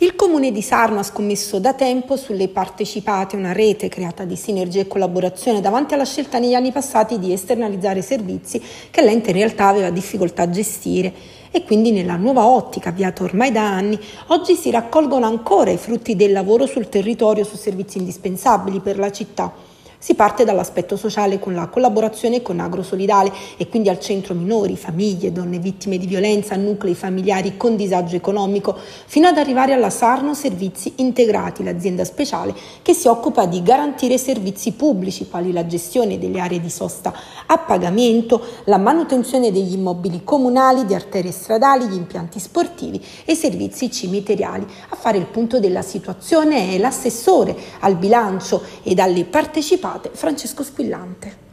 Il Comune di Sarno ha scommesso da tempo sulle partecipate, una rete creata di sinergie e collaborazione davanti alla scelta negli anni passati di esternalizzare servizi che l'ente in realtà aveva difficoltà a gestire e quindi nella nuova ottica avviata ormai da anni, oggi si raccolgono ancora i frutti del lavoro sul territorio su servizi indispensabili per la città. Si parte dall'aspetto sociale con la collaborazione con Agrosolidale e quindi al centro minori, famiglie, donne vittime di violenza, nuclei familiari con disagio economico, fino ad arrivare alla Sarno Servizi Integrati, l'azienda speciale che si occupa di garantire servizi pubblici quali la gestione delle aree di sosta a pagamento, la manutenzione degli immobili comunali, di arterie stradali, gli impianti sportivi e servizi cimiteriali. A fare il punto della situazione è l'assessore al bilancio ed alle partecipazioni partecipate Francesco Squillante.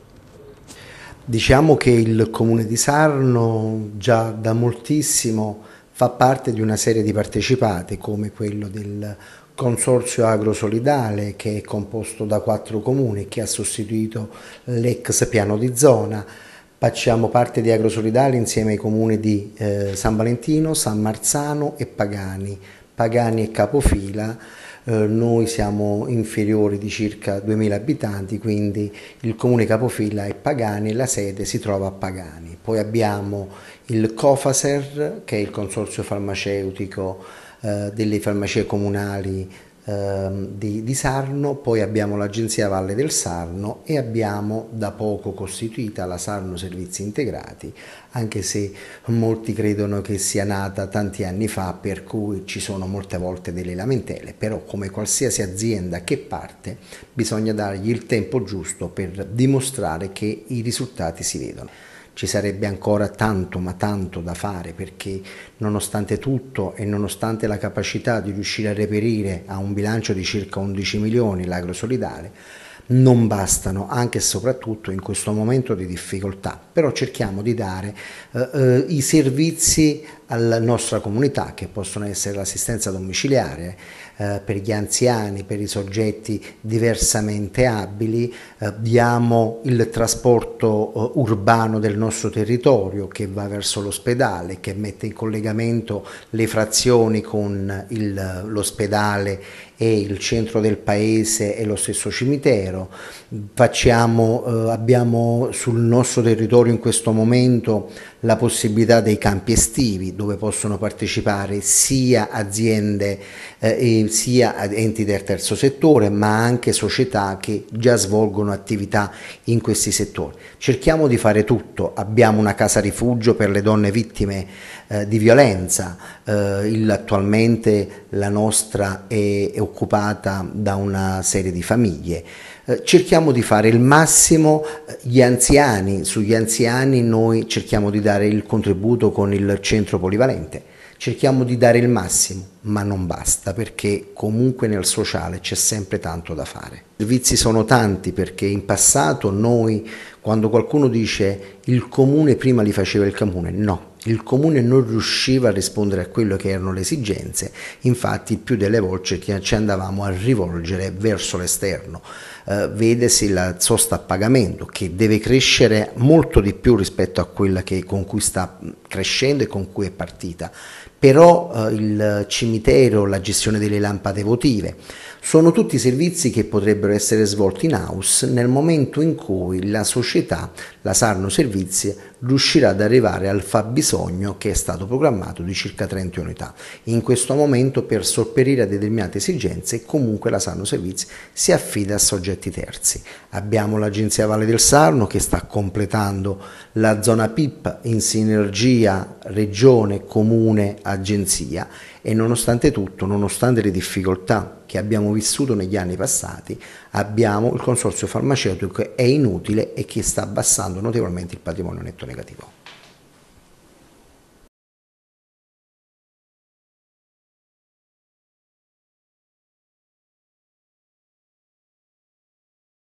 Diciamo che il comune di Sarno già da moltissimo fa parte di una serie di partecipati come quello del consorzio agrosolidale che è composto da quattro comuni che ha sostituito l'ex piano di zona. Facciamo parte di Agrosolidale insieme ai comuni di eh, San Valentino, San Marzano e Pagani. Pagani è capofila eh, noi siamo inferiori di circa 2000 abitanti, quindi il comune capofila è Pagani e la sede si trova a Pagani. Poi abbiamo il COFASER che è il consorzio farmaceutico eh, delle farmacie comunali Ehm, di, di, Sarno, poi abbiamo l'Agenzia Valle del Sarno e abbiamo da poco costituita la Sarno Servizi Integrati, anche se molti credono che sia nata tanti anni fa, per cui ci sono molte volte delle lamentele, però come qualsiasi azienda che parte bisogna dargli il tempo giusto per dimostrare che i risultati si vedono ci sarebbe ancora tanto ma tanto da fare perché nonostante tutto e nonostante la capacità di riuscire a reperire a un bilancio di circa 11 milioni l'agro l'agrosolidale non bastano anche e soprattutto in questo momento di difficoltà però cerchiamo di dare eh, eh i servizi alla nostra comunità che possono essere l'assistenza domiciliare eh, per gli anziani, per i soggetti diversamente abili, eh, diamo il trasporto eh, urbano del nostro territorio che va verso l'ospedale, che mette in collegamento le frazioni con eh, l'ospedale e il centro del paese e lo stesso cimitero. Facciamo, eh, abbiamo sul nostro territorio in questo momento la possibilità dei campi estivi dove possono partecipare sia aziende eh, sia enti del terzo settore ma anche società che già svolgono attività in questi settori. Cerchiamo di fare tutto, abbiamo una casa rifugio per le donne vittime eh, di violenza, eh, il, attualmente la nostra è occupata occupata da una serie di famiglie. Eh, cerchiamo di fare il massimo, eh, gli anziani, sugli anziani noi cerchiamo di dare il contributo con il centro polivalente, cerchiamo di dare il massimo, ma non basta perché comunque nel sociale c'è sempre tanto da fare. I servizi sono tanti perché in passato noi, quando qualcuno dice il comune prima li faceva il comune, no, il comune non riusciva a rispondere a quello che erano le esigenze, infatti più delle volte ci andavamo a rivolgere verso l'esterno. Eh, vedesi la sosta a pagamento che deve crescere molto di più rispetto a quella che, con cui sta crescendo e con cui è partita, però eh, il cimitero, la gestione delle lampade votive, sono tutti servizi che potrebbero essere svolti in house nel momento in cui la società, la Sarno Servizi, riuscirà ad arrivare al fabbisogno che è stato programmato di circa 30 unità. In questo momento per sopperire a determinate esigenze comunque la Sarno Servizi si affida a soggetti terzi. Abbiamo l'Agenzia Valle del Sarno che sta completando la zona PIP in sinergia sia regione, comune, agenzia e nonostante tutto, nonostante le difficoltà che abbiamo vissuto negli anni passati, abbiamo il consorzio farmaceutico che è inutile e che sta abbassando notevolmente il patrimonio netto negativo.